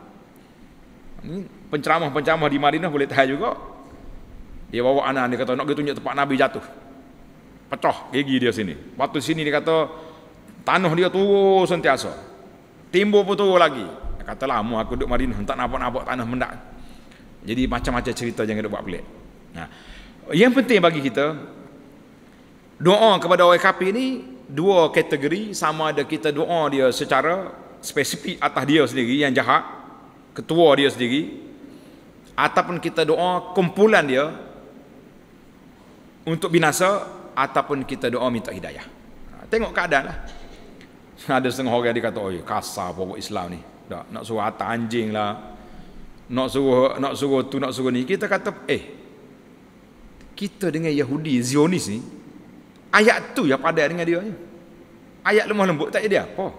penceramah-penceramah di Marina boleh tahan juga. Dia bawa anak, dia kata nak tunjuk tempat Nabi jatuh. Pecah gigi dia sini. Waktu sini dia kata, tanah dia turun sentiasa. Timbul pun turun lagi. Dia kata lama aku duduk Madinah, tak nampak-nampak tanah mendak. Jadi macam-macam cerita jangan duk buat pelik. Nah. Ha. Yang penting bagi kita doa kepada orang kafir ni dua kategori sama ada kita doa dia secara spesifik atas dia sendiri yang jahat ketua dia sendiri ataupun kita doa kumpulan dia untuk binasa ataupun kita doa minta hidayah ha, tengok keadaanlah. ada setengah orang dia kata oi kasar pokok Islam ni tak, nak suruh atas anjing lah nak suruh nak suruh tu nak suruh ni kita kata eh kita dengan Yahudi Zionis ni ayat tu yang padat dengan dia ni ayat lemah lembut tak dia apa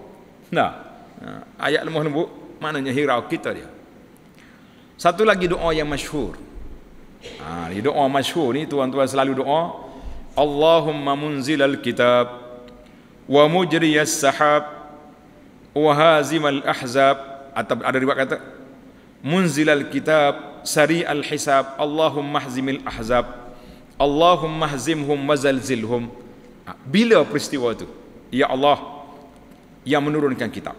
nah ha, ayat lemah lembut maknanya hirau kita dia satu lagi doa yang masyhur ha ni doa masyhur ni tuan-tuan selalu doa Allahumma munzilal kitab wa mujriyas sahab wa hazimal ahzab atau ada riwayat kata Munzil al kitab sari al hisab allahumma hazimil ahzab allahumma hazimhum Mazalzilhum. zalzilhum ha, bila peristiwa itu ya Allah yang menurunkan kitab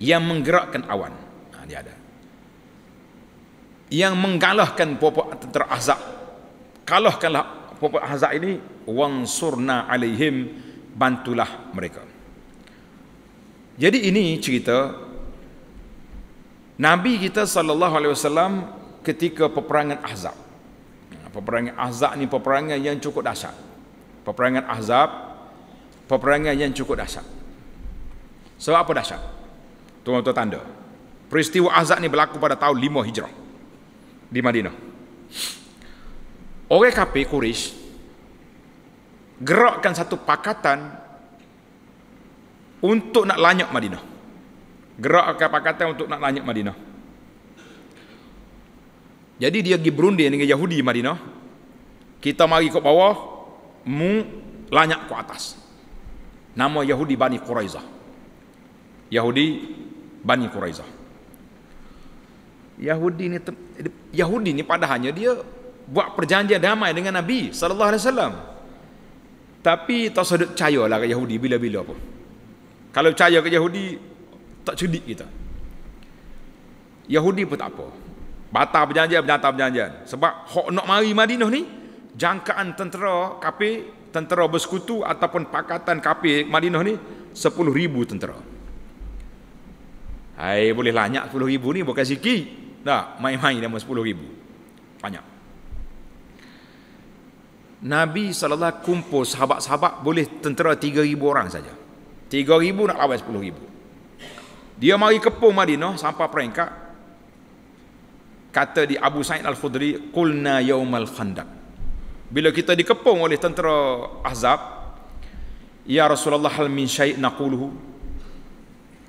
yang menggerakkan awan ha, dia ada yang menggalahkan popok tentera ahzab kalahkanlah popok ahzab ini wang surna alaihim bantulah mereka jadi ini cerita Nabi kita sallallahu alaihi wasallam ketika peperangan Ahzab. Peperangan Ahzab ni peperangan yang cukup dahsyat. Peperangan Ahzab peperangan yang cukup dahsyat. Sebab apa dahsyat? Tuan-tuan tanda. Peristiwa Ahzab ni berlaku pada tahun 5 Hijrah di Madinah. Orang kafir Quraisy gerakkan satu pakatan untuk nak lanyap Madinah. Gerak gerakkan pakatan untuk nak lanyak Madinah. Jadi dia pergi berunding dengan Yahudi Madinah. Kita mari ke bawah, mu lanyak ke atas. Nama Yahudi Bani Quraizah. Yahudi Bani Quraizah. Yahudi ni Yahudi ni padahalnya dia buat perjanjian damai dengan Nabi sallallahu alaihi wasallam. Tapi tak sedut cayalah ke Yahudi bila-bila pun. Kalau percaya ke Yahudi, tak cerdik kita. Yahudi pun tak apa. Batal perjanjian, batal perjanjian. Sebab hok nak mari Madinah ni, jangkaan tentera kapi, tentera bersekutu ataupun pakatan kapi Madinah ni, ribu tentera. Hai, boleh banyak lah lanyak ribu ni, bukan sikit. Tak, main-main nama ribu, Banyak. Nabi SAW kumpul sahabat-sahabat boleh tentera ribu orang saja. ribu nak lawan ribu. Dia mari kepung Madinah sampai peringkat kata di Abu Said Al-Khudri kulna yaumal khandaq. Bila kita dikepung oleh tentera Ahzab Ya Rasulullah hal min syai' naquluhu.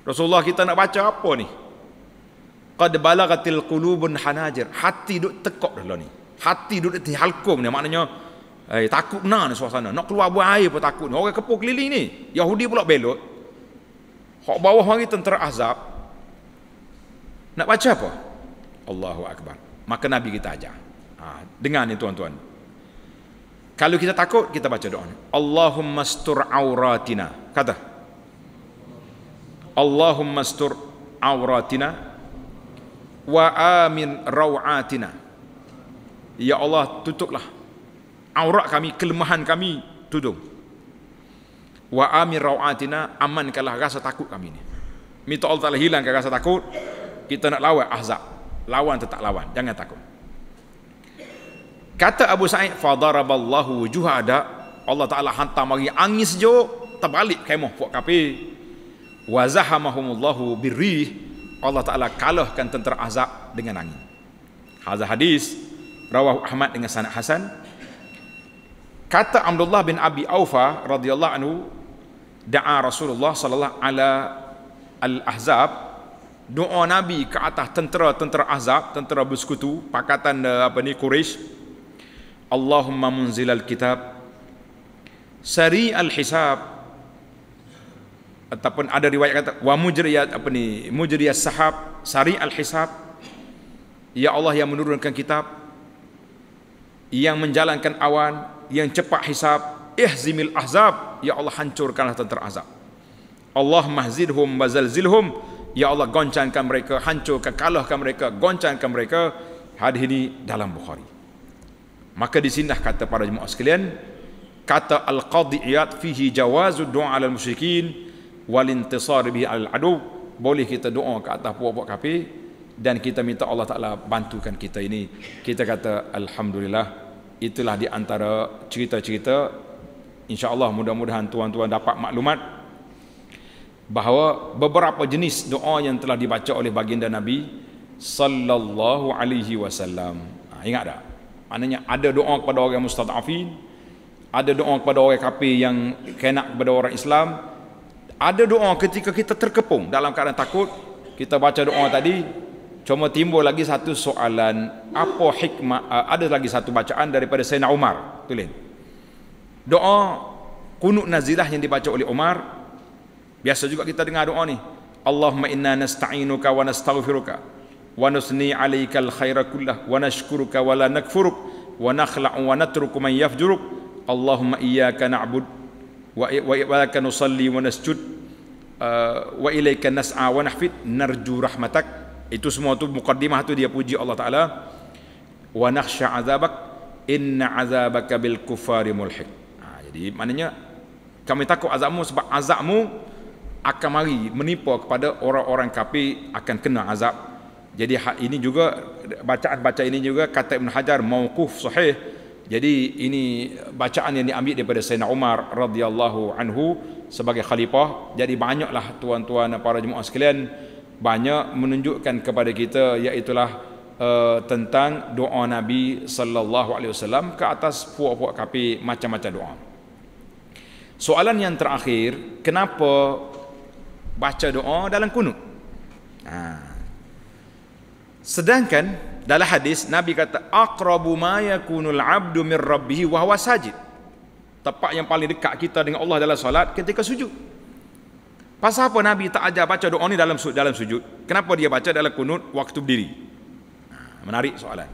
Rasulullah kita nak baca apa ni? Qad balagatil qulubun hanajir. Hati duk tekok dulu ni. Hati duk di halkum ni maknanya eh takut benar ni suasana. Nak keluar buang air pun takut ni. Orang kepung keliling ni. Yahudi pula belot. Hak bawah mari tentera azab. Nak baca apa? Allahu Akbar. Maka Nabi kita ajar. Ha, dengar ni tuan-tuan. Kalau kita takut, kita baca doa ni. Allahumma stur auratina. Kata. Allahumma stur auratina. Wa amin rawatina. Ya Allah, tutuplah. Aurat kami, kelemahan kami, tutup wa amir rawatina amankanlah rasa takut kami ni minta Allah Taala hilangkan rasa takut kita nak lawan ahzab lawan tetap lawan jangan takut kata Abu Sa'id fadaraballahu wujuhada Allah Taala hantar mari angin sejuk terbalik kemah puak kafir wa zahamahumullahu birrih Allah Taala kalahkan tentera azab dengan angin hadza hadis rawahu Ahmad dengan sanad Hasan kata Abdullah bin Abi Aufa radhiyallahu anhu da'a Rasulullah sallallahu ala al-Ahzab doa Nabi ke atas tentera-tentera Ahzab, tentera bersekutu, pakatan eh, apa ni Quraisy. Allahumma munzilal kitab sari al-hisab ataupun ada riwayat kata wa mujriyat apa ni mujriyat sahab sari al-hisab ya Allah yang menurunkan kitab yang menjalankan awan yang cepat hisab ihzimil ahzab ya Allah hancurkanlah tentera azab Allah mahzidhum bazalzilhum ya Allah goncangkan mereka hancurkan kalahkan mereka goncangkan mereka hadis ini dalam Bukhari maka di sinilah kata para jemaah sekalian kata al-qadhi'iyat fihi jawazu du'a 'alal musyrikin wal intisar bihi al adu boleh kita doa ke atas puak-puak kafir dan kita minta Allah Taala bantukan kita ini kita kata alhamdulillah itulah di antara cerita-cerita insyaallah mudah-mudahan tuan-tuan dapat maklumat bahawa beberapa jenis doa yang telah dibaca oleh baginda Nabi sallallahu alaihi wasallam. Ha, ingat tak? Maknanya ada doa kepada orang mustadafin, ada doa kepada orang kafir yang kena kepada orang Islam, ada doa ketika kita terkepung dalam keadaan takut, kita baca doa tadi, cuma timbul lagi satu soalan, apa hikmah eh, ada lagi satu bacaan daripada Sayyidina Umar. Tulis doa kunut nazilah yang dibaca oleh Umar biasa juga kita dengar doa ni Allahumma inna nasta'inuka wa nastaghfiruka wa nusni 'alaikal khaira kullah wa nashkuruka wa la nakfuruk wa nakhla'u wa natruku man yafjuruk Allahumma iyyaka na'bud wa ka nusalli wa nasjud uh, wa ilaika nas'a wa nahfid narju rahmatak itu semua tu mukaddimah tu dia puji Allah Taala wa nakhsha 'adzabak inna 'adzabaka bil kufari mulhiq jadi maknanya kami takut azabmu sebab azabmu akan mari menipu kepada orang-orang kafir akan kena azab. Jadi ini juga bacaan baca ini juga kata Ibn Hajar mauquf sahih. Jadi ini bacaan yang diambil daripada Sayyidina Umar radhiyallahu anhu sebagai khalifah. Jadi banyaklah tuan-tuan dan para jemaah sekalian banyak menunjukkan kepada kita iaitu uh, eh, tentang doa Nabi sallallahu alaihi wasallam ke atas puak-puak kafir macam-macam doa. Soalan yang terakhir, kenapa baca doa dalam kunut? Ha. Sedangkan dalam hadis Nabi kata aqrabu ma yakunul abdu mir rabbih wa huwa sajid. Tempat yang paling dekat kita dengan Allah dalam solat ketika sujud. Pasal apa Nabi tak ajar baca doa ni dalam dalam sujud? Kenapa dia baca dalam kunut waktu berdiri? Ha, menarik soalan.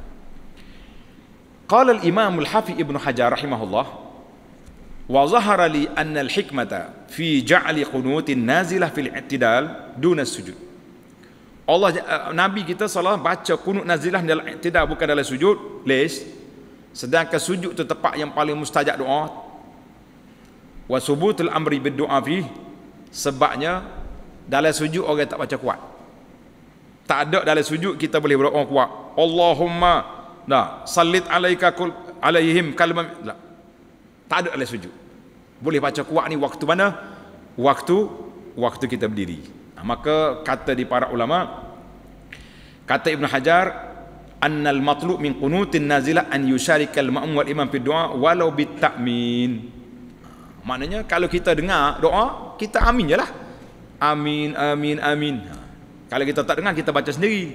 Qala al-Imam al-Hafi Ibn Hajar rahimahullah wa zahara li anna al-hikmata fi ja'li qunutin nazilah fil i'tidal duna sujud Allah eh, Nabi kita salah baca kunut nazilah dalam i'tidal bukan dalam sujud Leis. sedangkan sujud itu tempat yang paling mustajab doa wa subutul amri biddu'a fi sebabnya dalam sujud orang tak baca kuat tak ada dalam sujud kita boleh berdoa kuat Allahumma nah sallit alaika kul alaihim kalimah tak ada alas sujud boleh baca kuat ni waktu mana waktu waktu kita berdiri ha, maka kata di para ulama kata Ibn Hajar annal matlu min qunutin nazilah an yusharikal ma'um wal imam fi du'a walau bitta'min ha, maknanya kalau kita dengar doa kita amin je lah amin amin amin ha, kalau kita tak dengar kita baca sendiri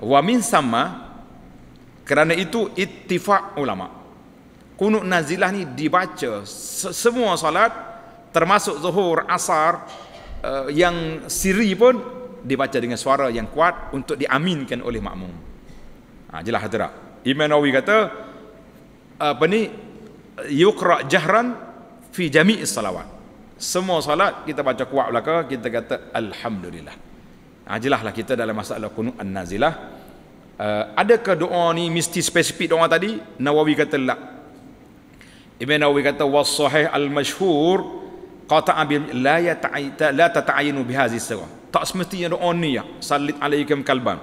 wa min sama kerana itu ittifaq ulama' kunut nazilah ni dibaca semua salat termasuk zuhur asar uh, yang siri pun dibaca dengan suara yang kuat untuk diaminkan oleh makmum ha, jelah hadirat Imam Nawawi kata apa ni yukra jahran fi jami' salawat semua salat kita baca kuat belaka kita kata alhamdulillah ajalah ha, lah kita dalam masalah kunu an nazilah uh, eh, adakah doa ni mesti spesifik doa tadi nawawi kata lah Ibn Nawawi kata was sahih al mashhur qata bil, la ya ta'ita la tata'ayyanu bi hadhihi sirah. Tak semestinya doa ni ya salit alaikum kalban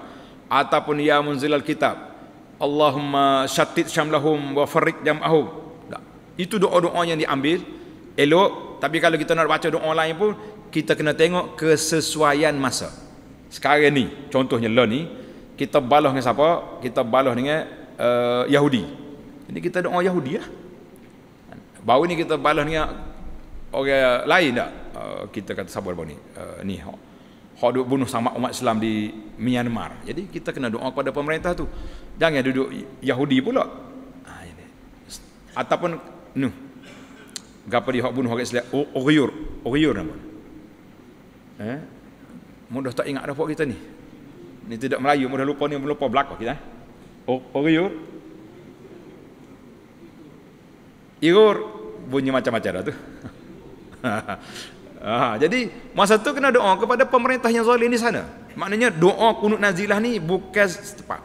ataupun ya munzilal kitab. Allahumma syattit syamlahum wa farriq jam'ahum. Tak. Itu doa-doa yang diambil elok tapi kalau kita nak baca doa lain pun kita kena tengok kesesuaian masa. Sekarang ni contohnya lah ni kita balas dengan siapa? Kita balas dengan uh, Yahudi. Ini kita doa Yahudi lah. Ya? Baru ni kita balas dengan orang lain tak? Uh, kita kata sabar baru ni. Uh, ni hak. Hak duk bunuh sama umat Islam di Myanmar. Jadi kita kena doa kepada pemerintah tu. Jangan duduk Yahudi pula. Ha, ini. Ataupun nu. Gapa dia hak bunuh orang Islam? Uriur. Uriur nama. Eh? Mudah tak ingat dah kita ni. Ni tidak Melayu, mudah lupa ni, lupa belaka kita. Eh? Uriur. Igor bunyi macam-macam dah tu. ha, jadi masa tu kena doa kepada pemerintah yang zalim di sana. Maknanya doa kunut nazilah ni bukan tepat.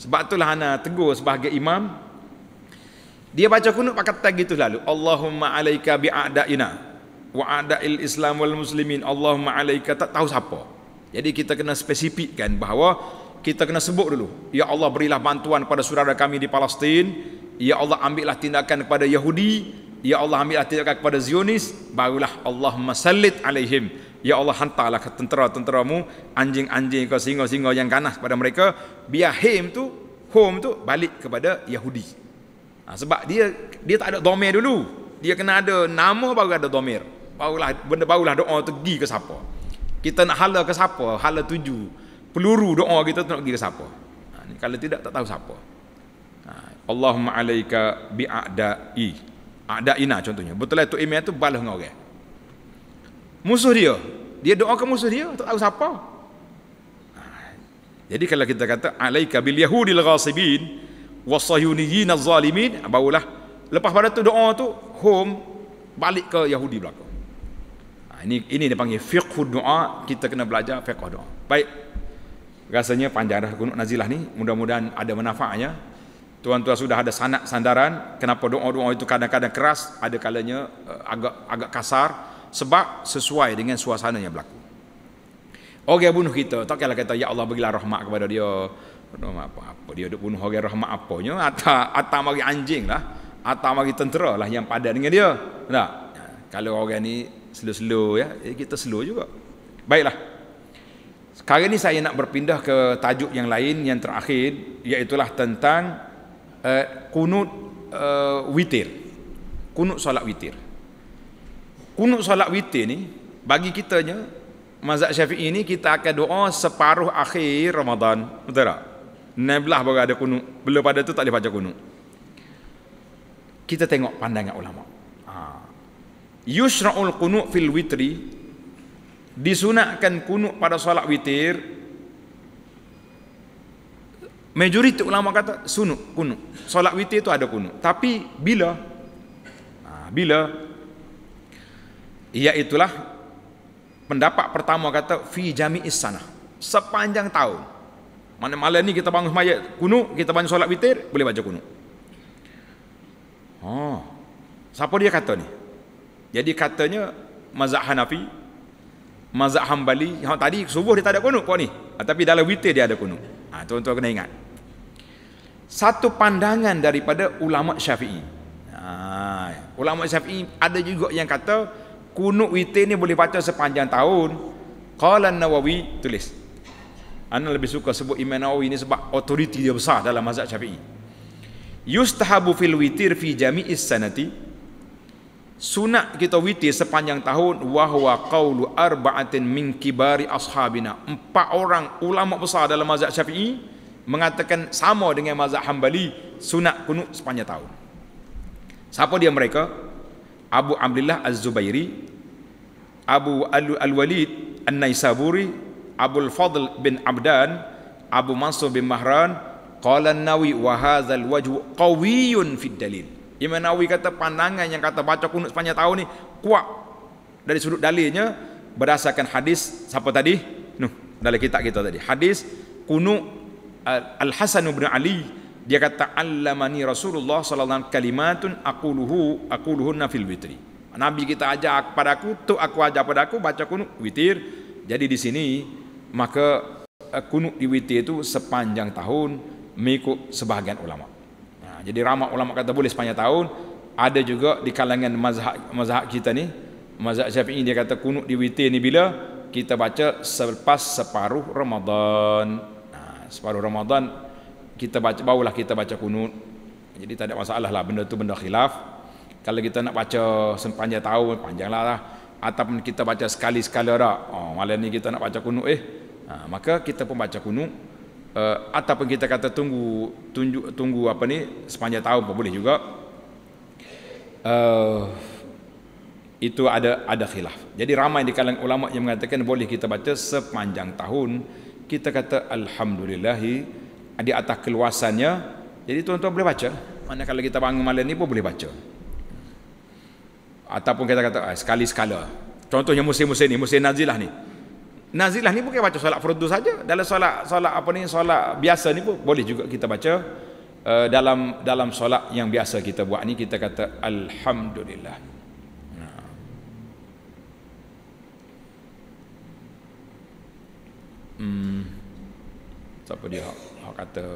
Sebab itulah ana tegur sebagai imam. Dia baca kunut pakai tag gitu lalu. Allahumma alaika bi'a'da'ina wa a'da'il islam wal muslimin. Allahumma alaika tak tahu siapa. Jadi kita kena spesifikkan bahawa kita kena sebut dulu. Ya Allah berilah bantuan kepada saudara kami di Palestin. Ya Allah ambillah tindakan kepada Yahudi Ya Allah ambillah tindakan kepada Zionis Barulah Allah masallit alaihim Ya Allah hantarlah ke tentera-tenteramu Anjing-anjing ke singa-singa yang ganas kepada mereka Biar him tu Home tu balik kepada Yahudi ha, Sebab dia dia tak ada domer dulu Dia kena ada nama baru ada domer Barulah, benda barulah doa tu pergi ke siapa Kita nak hala ke siapa Hala tuju Peluru doa kita tu nak pergi ke siapa ha, ni, Kalau tidak tak tahu siapa ha, Allahumma alaika bi'a'da'i ada ah, Ina contohnya. Betul lah Tok tu balas dengan orang. Musuh dia. Dia doa ke musuh dia. Tak tahu siapa. Ah, jadi kalau kita kata alaika bil yahudil ghasibin wasayuniyina zalimin ah, barulah lepas pada tu doa tu home balik ke Yahudi belaka. Ha, ini ini dipanggil fiqh doa, kita kena belajar fiqh doa. Baik. Rasanya panjang dah gunung nazilah ni, mudah-mudahan ada manfaatnya tuan-tuan sudah ada sanak sandaran kenapa doa-doa itu kadang-kadang keras ada kalanya eh, agak agak kasar sebab sesuai dengan suasana yang berlaku orang yang bunuh kita tak kira kata ya Allah bagilah rahmat kepada dia rahmat apa, apa dia duk bunuh orang rahmat apanya atau atau mari anjing lah atau mari tentera lah yang padan dengan dia tak kalau orang ini slow-slow ya eh, kita slow juga baiklah sekarang ini saya nak berpindah ke tajuk yang lain yang terakhir iaitu tentang Eh, kunut uh, witir. Kunut solat witir. Kunut solat witir ni bagi kitanya mazhab Syafi'i ni kita akan doa separuh akhir Ramadan. Betul tak? Neblah baru ada kunut. belum pada tu tak boleh baca kunut. Kita tengok pandangan ulama. Ha. Yusra'ul kunut fil witri disunatkan kunut pada solat witir majoriti ulama kata sunuk kunu. solat witir itu ada kunu. tapi bila ha, bila iaitulah pendapat pertama kata fi jami'is sanah sepanjang tahun mana malam ni kita bangun semayat kunu, kita bangun solat witir boleh baca kunuk oh. siapa dia kata ni jadi katanya mazhab Hanafi mazhab Hambali yang tadi subuh dia tak ada kunu. kok ni ha, tapi dalam witir dia ada kunu. Ah, tuan-tuan kena ingat. Satu pandangan daripada ulama Syafi'i. Ha, ulama Syafi'i ada juga yang kata kunut witir ni boleh baca sepanjang tahun. Qala Nawawi tulis. Ana lebih suka sebut Imam Nawawi ni sebab otoriti dia besar dalam mazhab Syafi'i. Yustahabu fil witir fi jami'is sanati sunat kita witir sepanjang tahun wahwa qawlu arba'atin min kibari ashabina empat orang ulama besar dalam mazhab syafi'i mengatakan sama dengan mazhab hambali sunat kunut sepanjang tahun siapa dia mereka Abu Abdullah Az-Zubairi Abu Al-Walid An-Naisaburi Abu fadl bin Abdan Abu Mansur bin Mahran Qala an-Nawi wa hadzal wajhu qawiyyun fid dalil Imam Nawawi kata pandangan yang kata baca kunut sepanjang tahun ni kuat dari sudut dalilnya berdasarkan hadis siapa tadi? Nuh, dalam kitab kita tadi. Hadis kunut Al Hasan bin Ali dia kata allamani Rasulullah sallallahu alaihi wasallam kalimatun aquluhu aquluhunna fil witri. Nabi kita ajar kepada aku tu aku ajar pada aku baca kunut witir. Jadi di sini maka eh, kunut di witir itu sepanjang tahun mengikut sebahagian ulama jadi ramai ulama kata boleh sepanjang tahun. Ada juga di kalangan mazhab mazhab kita ni, mazhab Syafi'i dia kata kunut di witir ni bila kita baca selepas separuh Ramadan. Nah, separuh Ramadan kita baca barulah kita baca kunut. Jadi tak ada masalah lah benda tu benda khilaf. Kalau kita nak baca sepanjang tahun panjanglah lah ataupun kita baca sekali sekala dah. Oh, malam ni kita nak baca kunut eh. Nah, maka kita pun baca kunut uh, ataupun kita kata tunggu tunggu, tunggu apa ni sepanjang tahun pun boleh juga uh, itu ada ada khilaf jadi ramai di kalangan ulama yang mengatakan boleh kita baca sepanjang tahun kita kata alhamdulillah di atas keluasannya jadi tuan-tuan boleh baca mana kalau kita bangun malam ni pun boleh baca ataupun kita kata eh, sekali sekala contohnya musim-musim ni musim nazilah ni Nazilah ni bukan baca solat fardu saja. Dalam solat solat apa ni solat biasa ni pun boleh juga kita baca uh, dalam dalam solat yang biasa kita buat ni kita kata alhamdulillah. Hmm. Siapa dia? Hak kata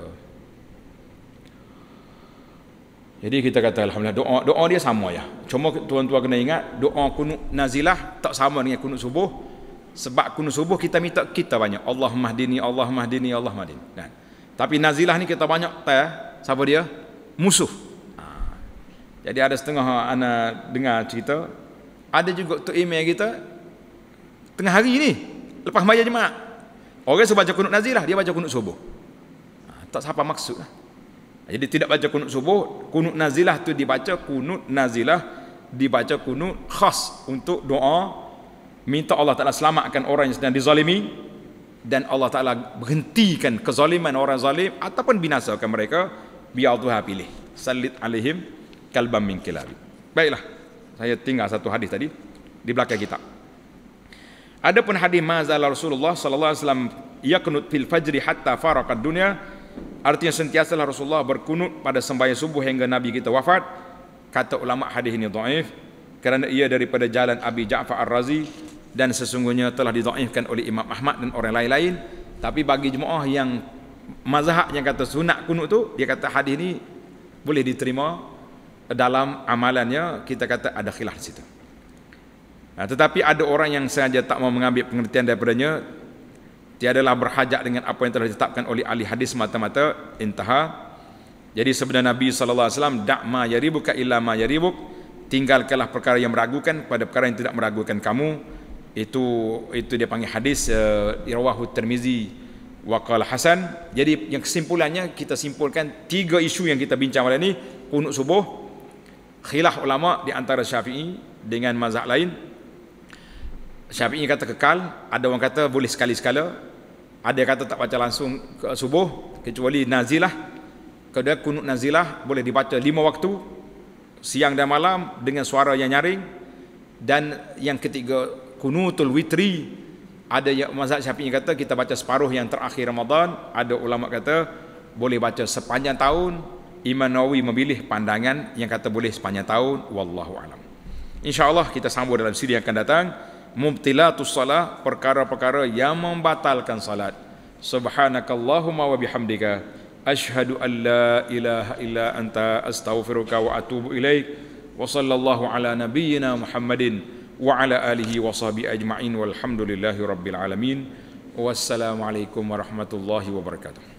jadi kita kata alhamdulillah doa doa dia sama ya. Cuma tuan-tuan kena ingat doa kunut nazilah tak sama dengan kunut subuh sebab kunu subuh kita minta kita banyak Allah Mahdini Allah Mahdini Allah Mahdini. nah. tapi nazilah ni kita banyak ta siapa dia musuh ha. jadi ada setengah ha, anak dengar cerita ada juga tu email kita tengah hari ni lepas bayar jemaah orang sebab baca kunut nazilah dia baca kunut subuh ha. tak siapa maksud lah. jadi tidak baca kunut subuh kunut nazilah tu dibaca kunut nazilah dibaca kunut khas untuk doa minta Allah Ta'ala selamatkan orang yang sedang dizalimi dan Allah Ta'ala berhentikan kezaliman orang zalim ataupun binasakan mereka biar Tuhan pilih salit alihim kalbam min kilabi baiklah saya tinggal satu hadis tadi di belakang kita Ada pun hadis mazal Rasulullah sallallahu alaihi wasallam yaqnut fil fajri hatta farakat dunia. artinya sentiasa Rasulullah berkunut pada sembahyang subuh hingga nabi kita wafat kata ulama hadis ini dhaif kerana ia daripada jalan Abi Ja'far Ar-Razi dan sesungguhnya telah didoifkan oleh Imam Ahmad dan orang lain-lain tapi bagi jemaah yang mazhab yang kata sunat kunut tu dia kata hadis ni boleh diterima dalam amalannya kita kata ada khilaf di situ nah, tetapi ada orang yang sengaja tak mau mengambil pengertian daripadanya tiadalah berhajat dengan apa yang telah ditetapkan oleh ahli hadis mata-mata intaha jadi sebenarnya Nabi sallallahu alaihi wasallam da'ma yaribuka illa ma yaribuk tinggalkanlah perkara yang meragukan kepada perkara yang tidak meragukan kamu itu itu dia panggil hadis uh, eh, irwahu termizi wakal hasan jadi yang kesimpulannya kita simpulkan tiga isu yang kita bincang malam ini kunut subuh khilaf ulama di antara syafi'i dengan mazhab lain syafi'i kata kekal ada orang kata boleh sekali sekala ada yang kata tak baca langsung ke subuh kecuali nazilah kedua kunut nazilah boleh dibaca lima waktu siang dan malam dengan suara yang nyaring dan yang ketiga kunutul witri ada yang mazhab syafi'i kata kita baca separuh yang terakhir Ramadan ada ulama kata boleh baca sepanjang tahun Imam Nawawi memilih pandangan yang kata boleh sepanjang tahun wallahu alam insyaallah kita sambung dalam siri yang akan datang mubtilatus salah perkara-perkara yang membatalkan salat subhanakallahumma wa bihamdika ashhadu alla ilaha illa anta astaghfiruka wa atubu ilaik wa sallallahu ala nabiyyina muhammadin wa ala alihi wa sahbi ajma'in walhamdulillahi rabbil alamin wassalamualaikum warahmatullahi wabarakatuh